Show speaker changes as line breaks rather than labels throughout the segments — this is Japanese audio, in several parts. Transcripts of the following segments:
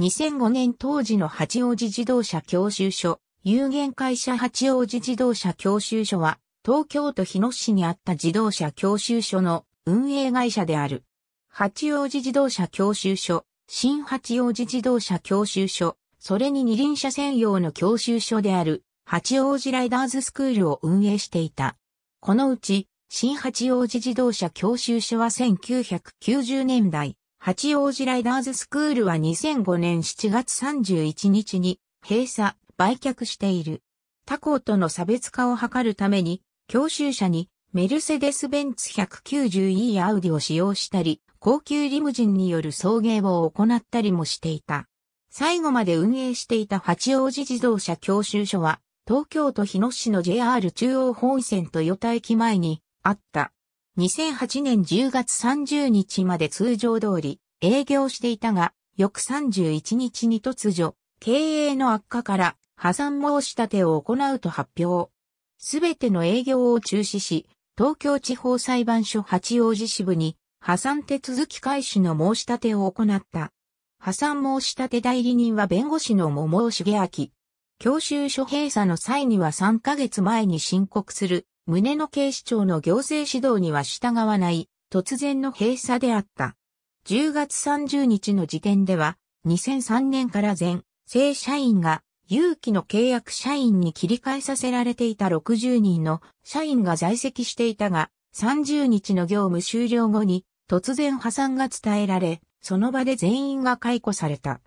2005年当時の八王子自動車教習所、有限会社八王子自動車教習所は、東京都日野市にあった自動車教習所の運営会社である。八王子自動車教習所、新八王子自動車教習所、それに二輪車専用の教習所である、八王子ライダーズスクールを運営していた。このうち、新八王子自動車教習所は1990年代、八王子ライダーズスクールは2005年7月31日に閉鎖、売却している。他校との差別化を図るために、教習者にメルセデス・ベンツ 190E アウディを使用したり、高級リムジンによる送迎を行ったりもしていた。最後まで運営していた八王子自動車教習所は、東京都日野市の JR 中央本線と与田駅前にあった。2008年10月30日まで通常通り営業していたが、翌31日に突如、経営の悪化から破産申し立てを行うと発表。すべての営業を中止し、東京地方裁判所八王子支部に破産手続き開始の申し立てを行った。破産申し立て代理人は弁護士の桃尾茂明。教習所閉鎖の際には3ヶ月前に申告する胸の警視庁の行政指導には従わない突然の閉鎖であった。10月30日の時点では、2003年から全、正社員が、有期の契約社員に切り替えさせられていた60人の社員が在籍していたが、30日の業務終了後に突然破産が伝えられ、その場で全員が解雇された。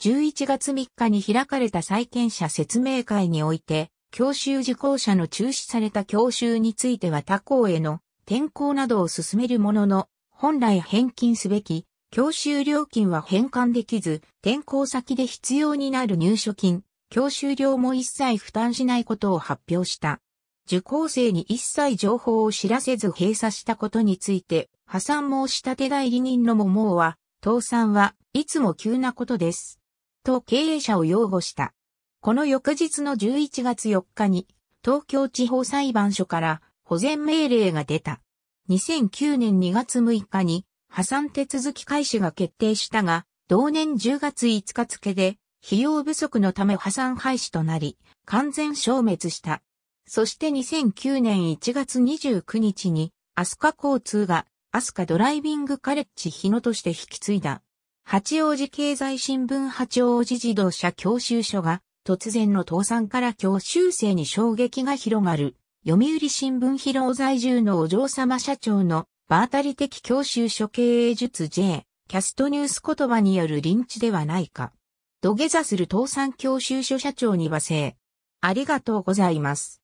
11月3日に開かれた債権者説明会において、教習受講者の中止された教習については他校への転校などを進めるものの、本来返金すべき教習料金は返還できず、転校先で必要になる入所金、教習料も一切負担しないことを発表した。受講生に一切情報を知らせず閉鎖したことについて、破産申し立て代理人の桃は、倒産はいつも急なことです。と経営者を擁護した。この翌日の11月4日に、東京地方裁判所から保全命令が出た。2009年2月6日に破産手続き開始が決定したが、同年10月5日付で、費用不足のため破産廃止となり、完全消滅した。そして2009年1月29日に、アスカ交通がアスカドライビングカレッジ日野として引き継いだ。八王子経済新聞八王子自動車教習所が突然の倒産から教習生に衝撃が広がる。読売新聞広尾在住のお嬢様社長の場当たり的教習所経営術 J、キャストニュース言葉による臨チではないか。土下座する倒産教習所社長に罵声。ありがとうございます。